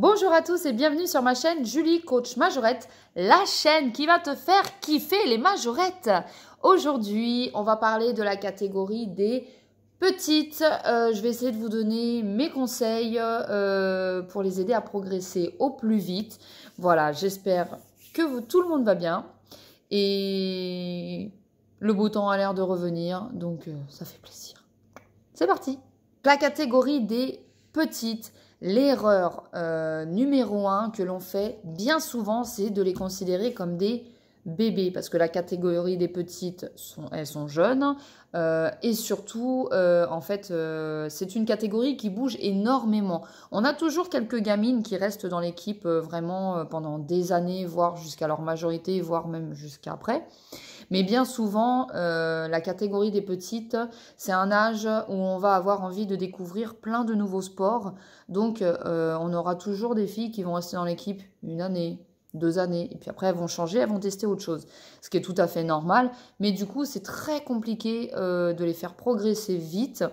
Bonjour à tous et bienvenue sur ma chaîne Julie Coach Majorette, la chaîne qui va te faire kiffer les majorettes. Aujourd'hui, on va parler de la catégorie des petites. Euh, je vais essayer de vous donner mes conseils euh, pour les aider à progresser au plus vite. Voilà, j'espère que tout le monde va bien et le beau temps a l'air de revenir, donc euh, ça fait plaisir. C'est parti. La catégorie des petites L'erreur euh, numéro un que l'on fait bien souvent, c'est de les considérer comme des bébé, parce que la catégorie des petites, sont, elles sont jeunes. Euh, et surtout, euh, en fait, euh, c'est une catégorie qui bouge énormément. On a toujours quelques gamines qui restent dans l'équipe vraiment pendant des années, voire jusqu'à leur majorité, voire même après. Mais bien souvent, la catégorie des petites, c'est un âge où on va avoir envie de découvrir plein de nouveaux sports. Donc, on aura toujours des filles qui vont rester dans l'équipe une année, deux années. Et puis après, elles vont changer, elles vont tester autre chose, ce qui est tout à fait normal. Mais du coup, c'est très compliqué euh, de les faire progresser vite.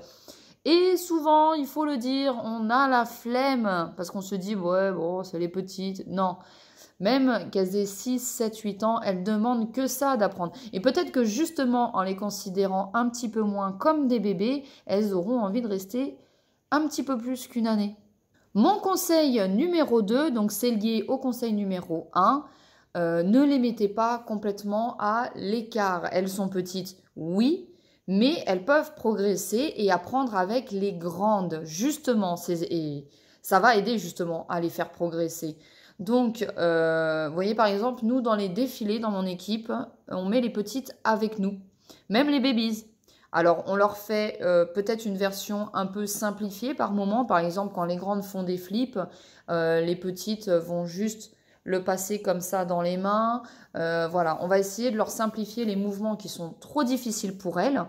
Et souvent, il faut le dire, on a la flemme parce qu'on se dit, ouais, bon, c'est les petites. Non. Même qu'elles aient 6, 7, 8 ans, elles demandent que ça d'apprendre. Et peut-être que justement, en les considérant un petit peu moins comme des bébés, elles auront envie de rester un petit peu plus qu'une année. Mon conseil numéro 2, donc c'est lié au conseil numéro 1, euh, ne les mettez pas complètement à l'écart. Elles sont petites, oui, mais elles peuvent progresser et apprendre avec les grandes, justement. Et ça va aider justement à les faire progresser. Donc, euh, vous voyez par exemple, nous dans les défilés, dans mon équipe, on met les petites avec nous, même les babies. Alors on leur fait euh, peut-être une version un peu simplifiée par moment. Par exemple, quand les grandes font des flips, euh, les petites vont juste le passer comme ça dans les mains. Euh, voilà, on va essayer de leur simplifier les mouvements qui sont trop difficiles pour elles.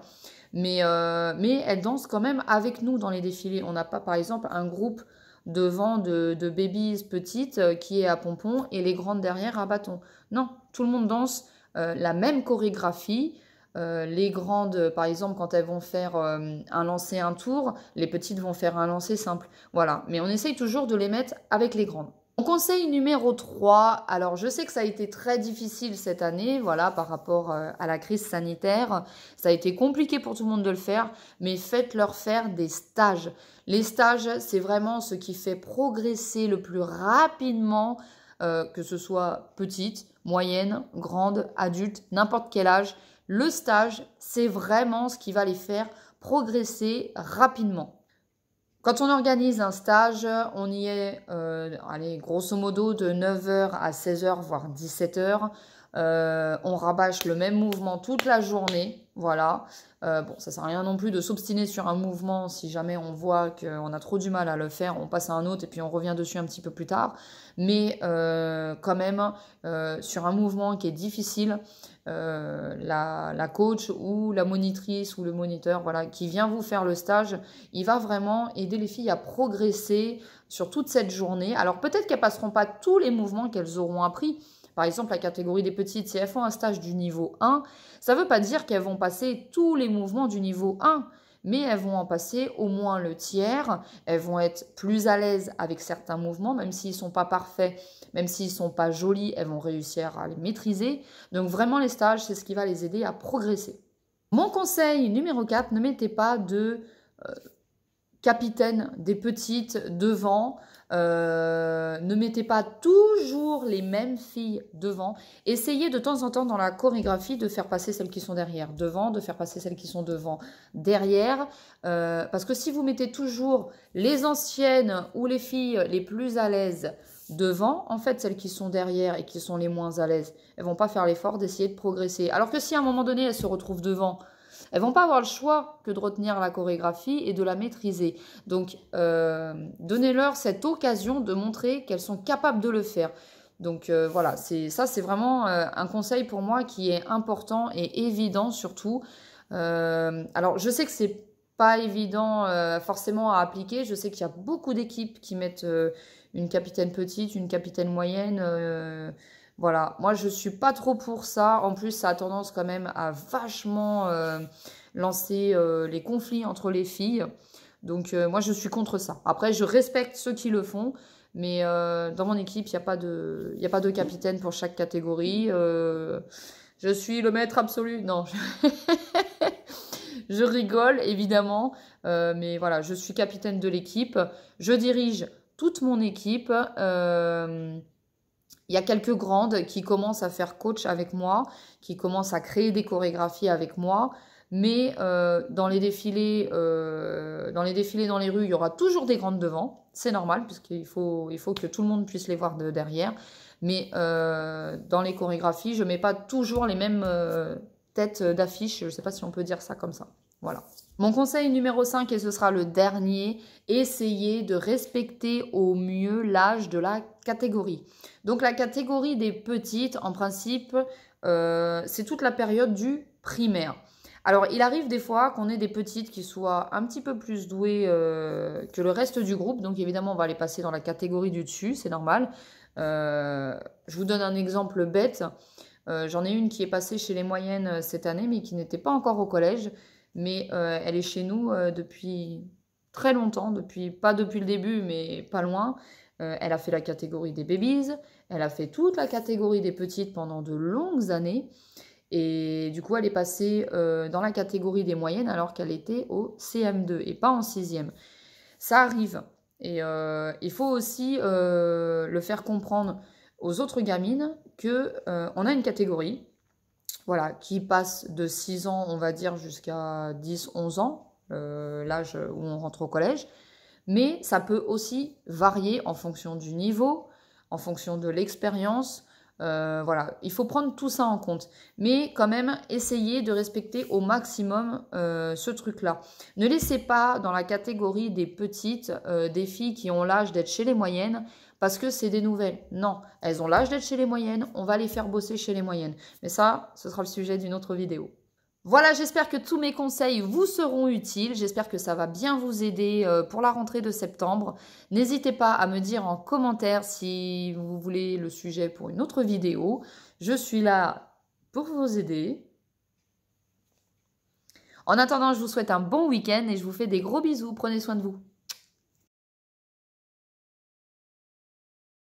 Mais, elles dansent quand même avec nous dans les défilés. On n'a pas par exemple un groupe devant de, de babies petites qui est à pompons et les grandes derrière à bâton. Non, tout le monde danse la même chorégraphie, euh, les grandes, par exemple, quand elles vont faire euh, un lancer, un tour, les petites vont faire un lancer simple. Voilà. Mais on essaye toujours de les mettre avec les grandes. conseil numéro 3, alors je sais que ça a été très difficile cette année, voilà, par rapport euh, à la crise sanitaire, ça a été compliqué pour tout le monde de le faire, mais faites-leur faire des stages. Les stages, c'est vraiment ce qui fait progresser le plus rapidement, que ce soit petite, moyenne, grande, adulte, n'importe quel âge le stage, c'est vraiment ce qui va les faire progresser rapidement. Quand on organise un stage, on y est, euh, allez, grosso modo, de 9h à 16h, voire 17h. Euh, on rabâche le même mouvement toute la journée. Voilà. Euh, bon, ça sert à rien non plus de s'obstiner sur un mouvement si jamais on voit qu'on a trop du mal à le faire, on passe à un autre et puis on revient dessus un petit peu plus tard. Mais euh, quand même, sur un mouvement qui est difficile, la, la, coach ou la monitrice ou le moniteur voilà, qui vient vous faire le stage, il va vraiment aider les filles à progresser sur toute cette journée. Alors peut-être qu'elles passeront pas tous les mouvements qu'elles auront appris, par exemple, la catégorie des petites, si elles font un stage du niveau 1, ça ne veut pas dire qu'elles vont passer tous les mouvements du niveau 1 mais elles vont en passer au moins le tiers. Elles vont être plus à l'aise avec certains mouvements, même s'ils ne sont pas parfaits, même s'ils ne sont pas jolis, elles vont réussir à les maîtriser. Donc vraiment, les stages, c'est ce qui va les aider à progresser. Mon conseil numéro 4, ne mettez pas de euh, capitaine des petites devant. Euh, ne mettez pas toujours les mêmes filles devant. Essayez de temps en temps dans la chorégraphie de faire passer celles qui sont derrière, devant, de faire passer celles qui sont devant, derrière. Euh, parce que si vous mettez toujours les anciennes ou les filles les plus à l'aise devant, en fait, celles qui sont derrière et qui sont les moins à l'aise, elles vont pas faire l'effort d'essayer de progresser. Alors que si à un moment donné, elles se retrouvent devant, elles vont pas avoir le choix que de retenir la chorégraphie et de la maîtriser. Donc, euh, donnez-leur cette occasion de montrer qu'elles sont capables de le faire. Donc euh, voilà, c'est ça, c'est vraiment euh, un conseil pour moi qui est important et évident surtout. alors, je sais que c'est pas évident forcément à appliquer. Je sais qu'il y a beaucoup d'équipes qui mettent une capitaine petite, une capitaine moyenne voilà, moi je suis pas trop pour ça. En plus, ça a tendance quand même à vachement euh, lancer euh, les conflits entre les filles. Donc euh, moi je suis contre ça. Après, je respecte ceux qui le font, mais dans mon équipe, il n'y a, pas de, a pas de capitaine pour chaque catégorie. je suis le maître absolu. Non, je, rigole évidemment, mais voilà, je suis capitaine de l'équipe. Je dirige toute mon équipe. Euh, il y a quelques grandes qui commencent à faire coach avec moi, qui commencent à créer des chorégraphies avec moi. Mais euh, dans les défilés, euh, dans les défilés dans les rues, il y aura toujours des grandes devant. C'est normal puisqu'il faut, il faut que tout le monde puisse les voir de derrière. Mais euh, dans les chorégraphies, je mets pas toujours les mêmes tête d'affiche, je ne sais pas si on peut dire ça comme ça. Voilà. Mon conseil numéro 5, et ce sera le dernier, essayez de respecter au mieux l'âge de la catégorie. Donc la catégorie des petites, en principe, euh, c'est toute la période du primaire. Alors, il arrive des fois qu'on ait des petites qui soient un petit peu plus douées euh, que le reste du groupe. Donc, évidemment, on va les passer dans la catégorie du dessus, c'est normal. Euh, je vous donne un exemple bête. Euh, j'en ai une qui est passée chez les moyennes euh, cette année, mais qui n'était pas encore au collège. Mais euh, elle est chez nous depuis très longtemps, depuis pas depuis le début, mais pas loin. elle a fait la catégorie des babies, elle a fait toute la catégorie des petites pendant de longues années. Et du coup, elle est passée dans la catégorie des moyennes alors qu'elle était au CM2 et pas en 6e. Ça arrive. Et il faut aussi le faire comprendre aux autres gamines que euh, on a une catégorie voilà, qui passe de 6 ans, on va dire, jusqu'à 10, 11 ans, euh, l'âge où on rentre au collège. Mais ça peut aussi varier en fonction du niveau, en fonction de l'expérience. Euh, voilà, il faut prendre tout ça en compte. Mais quand même, essayez de respecter au maximum ce truc-là. Ne laissez pas dans la catégorie des petites, des filles qui ont l'âge d'être chez les moyennes, parce que c'est des nouvelles. Non, elles ont l'âge d'être chez les moyennes, on va les faire bosser chez les moyennes. Mais ça, ce sera le sujet d'une autre vidéo. Voilà, j'espère que tous mes conseils vous seront utiles. J'espère que ça va bien vous aider euh, pour la rentrée de septembre. N'hésitez pas à me dire en commentaire si vous voulez le sujet pour une autre vidéo. Je suis là pour vous aider. En attendant, je vous souhaite un bon week-end et je vous fais des gros bisous. Prenez soin de vous.